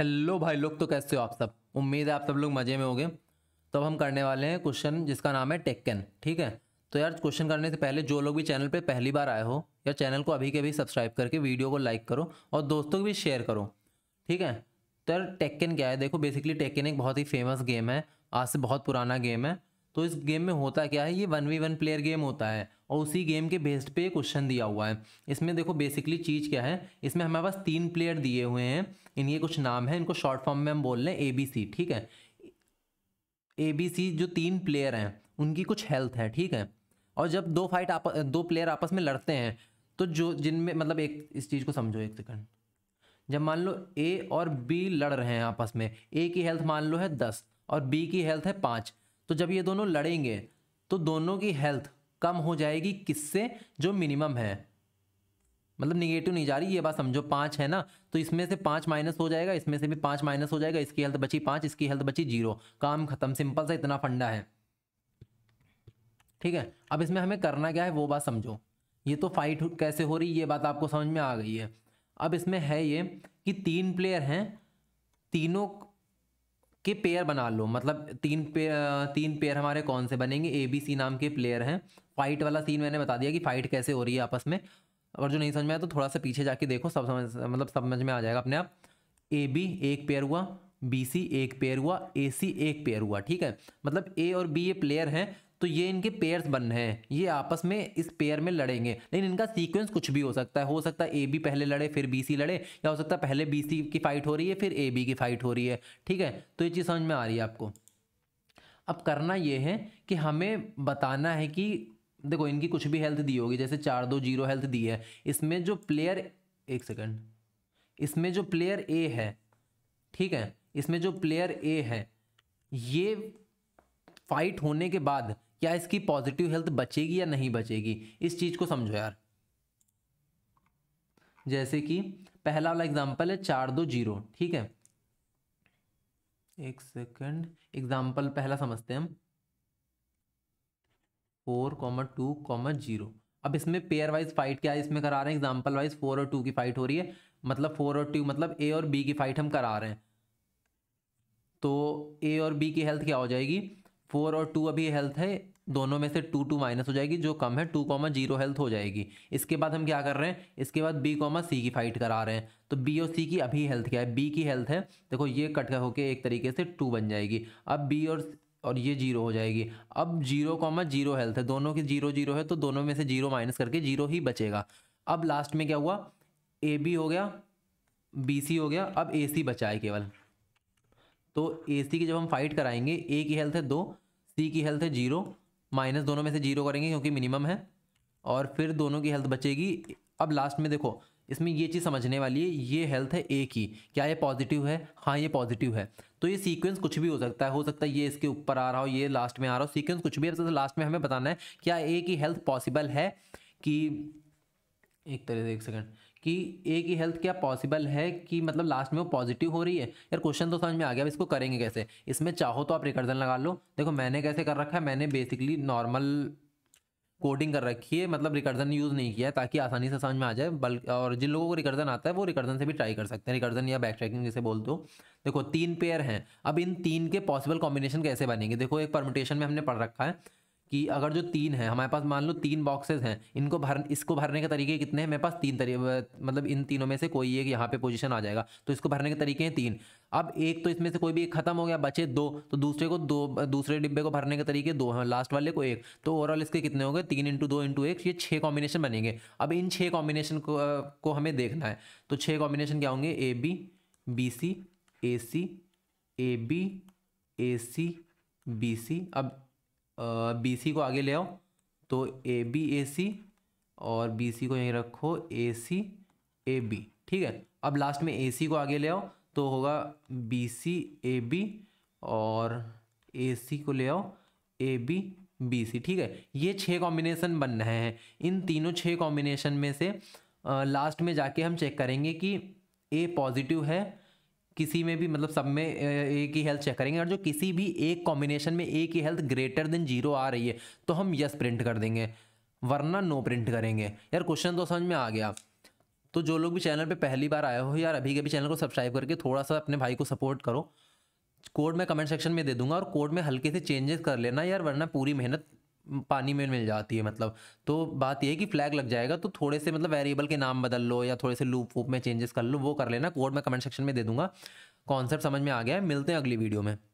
hello भाई लोग तो कैसे हो आप सब उम्मीद है आप सब लोग मज़े में होंगे तो अब हम करने वाले हैं क्वेश्चन जिसका नाम है टेक्कन ठीक है तो यार क्वेश्चन करने से पहले जो लोग भी चैनल पे पहली बार आए हो या चैनल को अभी के अभी सब्सक्राइब करके वीडियो को लाइक करो और दोस्तों को भी शेयर करो ठीक है तो यार टेक्कन क्या है देखो बेसिकली टेक्कन एक बहुत ही फेमस गेम है आज से बहुत पुराना गेम है तो इस गेम में होता क्या है ये one v one player game होता है और उसी गेम के बेस्ड पे क्वेश्चन दिया हुआ है इसमें देखो बेसिकली चीज़ क्या है इसमें हमारे पास तीन प्लेयर दिए हुए हैं इनके कुछ नाम है इनको शॉर्ट फॉर्म में हम बोल रहे हैं ए बी सी ठीक है ए बी सी जो तीन प्लेयर हैं उनकी कुछ हेल्थ है ठीक है और जब दो फाइट आप दो प्लेयर आपस में लड़ते हैं तो जो जिनमें मतलब एक इस चीज़ को समझो एक सेकंड जब मान लो ए और बी लड़ रहे हैं आपस में ए की हेल्थ मान लो है दस और बी की हेल्थ है पाँच तो जब ये दोनों लड़ेंगे तो दोनों की हेल्थ कम हो जाएगी किससे जो मिनिमम है मतलब निगेटिव नहीं जा रही ये बात समझो पाँच है ना तो इसमें से पाँच माइनस हो जाएगा इसमें से भी पाँच माइनस हो जाएगा इसकी हेल्थ बची पाँच इसकी हेल्थ बची जीरो काम खत्म सिंपल सा इतना फंडा है ठीक है अब इसमें हमें करना क्या है वो बात समझो ये तो फाइट कैसे हो रही ये बात आपको समझ में आ गई है अब इसमें है ये कि तीन प्लेयर हैं तीनों के पेयर बना लो मतलब तीन पे तीन पेयर हमारे कौन से बनेंगे ए बी सी नाम के प्लेयर हैं फाइट वाला सीन मैंने बता दिया कि फाइट कैसे हो रही है आपस में और जो नहीं समझ में आया तो थोड़ा सा पीछे जाके देखो सब समझ मतलब समझ में आ जाएगा अपने आप ए बी एक पेयर हुआ बी सी एक पेयर हुआ ए सी एक पेयर हुआ ठीक है मतलब ए और बी ये प्लेयर हैं तो ये इनके पेयर्स बन रहे हैं ये आपस में इस पेयर में लड़ेंगे लेकिन इनका सीक्वेंस कुछ भी हो सकता है हो सकता है ए बी पहले लड़े फिर बी सी लड़े या हो सकता है पहले बी सी की फाइट हो रही है फिर ए बी की फाइट हो रही है ठीक है तो ये चीज़ समझ में आ रही है आपको अब करना ये है कि हमें बताना है कि देखो इनकी कुछ भी हेल्थ दी होगी जैसे चार दो जीरो हेल्थ दी है इसमें जो प्लेयर एक सेकेंड इसमें जो प्लेयर ए है ठीक है इसमें जो प्लेयर ए है ये फाइट होने के बाद क्या इसकी पॉजिटिव हेल्थ बचेगी या नहीं बचेगी इस चीज़ को समझो यार जैसे कि पहला वाला एग्जाम्पल है चार दो जीरो ठीक है एक सेकंड एग्जांपल पहला समझते हैं हम four comma two comma zero अब इसमें पेयर वाइज फाइट क्या है इसमें करा रहे हैं एग्जाम्पल वाइज फोर और टू की फाइट हो रही है मतलब फोर और टू मतलब ए और बी की फाइट हम करा रहे हैं तो ए और बी की हेल्थ क्या हो जाएगी फोर और टू अभी हेल्थ है दोनों में से टू टू माइनस हो जाएगी जो कम है टू कॉमा जीरो हेल्थ हो जाएगी इसके बाद हम क्या कर रहे हैं इसके बाद बी कॉमा सी की फाइट करा रहे हैं तो बी और सी की अभी हेल्थ क्या है बी की हेल्थ है देखो ये कट कर होकर एक तरीके से टू बन जाएगी अब बी और और ये जीरो हो जाएगी अब जीरो कॉमा जीरो हेल्थ है दोनों की जीरो जीरो है तो दोनों में से जीरो माइनस करके जीरो ही बचेगा अब लास्ट में क्या हुआ ए बी हो गया बी सी हो गया अब ए सी बचा है केवल तो ए सी की जब हम फाइट कराएंगे ए की हेल्थ है दो सी की हेल्थ है जीरो माइनस दोनों में से जीरो करेंगे क्योंकि मिनिमम है और फिर दोनों की हेल्थ बचेगी अब लास्ट में देखो इसमें ये चीज़ समझने वाली है ये हेल्थ है ए की क्या ये पॉजिटिव है हाँ ये पॉजिटिव है तो ये सीक्वेंस कुछ भी हो सकता है हो सकता है ये इसके ऊपर आ रहा हो ये लास्ट में आ रहा हो सीक्वेंस कुछ भी है तो लास्ट में हमें बताना है क्या ए की हेल्थ पॉसिबल है कि एक तरह से एक सेकंड कि ए की हेल्थ क्या पॉसिबल है कि मतलब लास्ट में वो पॉजिटिव हो रही है यार क्वेश्चन तो समझ में आ गया अब इसको करेंगे कैसे इसमें चाहो तो आप रिकर्जन लगा लो देखो मैंने कैसे कर रखा है मैंने बेसिकली नॉर्मल कोडिंग कर रखी है मतलब रिकर्जन यूज़ नहीं किया है ताकि आसानी से समझ में आ जाए बल्कि और जिन लोगों को रिकर्जन आता है वो रिकर्जन से भी ट्राई कर सकते हैं रिकर्जन या बैक ट्रैकिंग जैसे बोल दो देखो तीन पेयर हैं अब इन तीन के पॉसिबल कॉम्बिनेशन कैसे बनेंगे देखो एक परमिटेशन में हमने पढ़ रखा है कि अगर जो तीन है हमारे पास मान लो तीन बॉक्सेस हैं इनको भर इसको भरने के तरीके कितने हैं मेरे पास तीन तरीके मतलब इन तीनों में से कोई एक यहाँ पे पोजीशन आ जाएगा तो इसको भरने के तरीके हैं तीन अब एक तो इसमें से कोई भी एक खत्म हो गया बचे दो तो दूसरे को दो दूसरे डिब्बे को भरने के तरीके दो हैं लास्ट वाले को एक तो ओवरऑल इसके कितने हो गए तीन इंटू दो इंटू एक ये छः कॉम्बिनेशन बनेंगे अब इन छः कॉम्बिनेशन को, को हमें देखना है तो छः कॉम्बिनेशन क्या होंगे A B B C A C A B A C B C अब बी सी को आगे ले आओ तो ए बी ए सी और बी सी को यहीं रखो ए सी ए बी ठीक है अब लास्ट में ए सी को आगे ले आओ तो होगा बी सी ए बी और ए सी को ले आओ ए बी बी सी ठीक है ये छः कॉम्बिनेशन बन रहे हैं इन तीनों छः कॉम्बिनेशन में से लास्ट में जाके हम चेक करेंगे कि ए पॉजिटिव है किसी में भी मतलब सब में एक ही हेल्थ चेक करेंगे और जो किसी भी एक कॉम्बिनेशन में एक ही हेल्थ ग्रेटर देन जीरो आ रही है तो हम यस प्रिंट कर देंगे वरना नो प्रिंट करेंगे यार क्वेश्चन तो समझ में आ गया तो जो लोग भी चैनल पे पहली बार आए हो यार अभी के भी चैनल को सब्सक्राइब करके थोड़ा सा अपने भाई को सपोर्ट करो कोड मैं कमेंट सेक्शन में दे दूंगा और कोड में हल्के से चेंजेस कर लेना यार वरना पूरी मेहनत पानी में मिल जाती है मतलब तो बात यह है कि फ्लैग लग जाएगा तो थोड़े से मतलब वेरिएबल के नाम बदल लो या थोड़े से लूप वूप में चेंजेस कर लो वो कर लेना कोड मैं कमेंट सेक्शन में दे दूंगा कॉन्सेप्ट समझ में आ गया है मिलते हैं अगली वीडियो में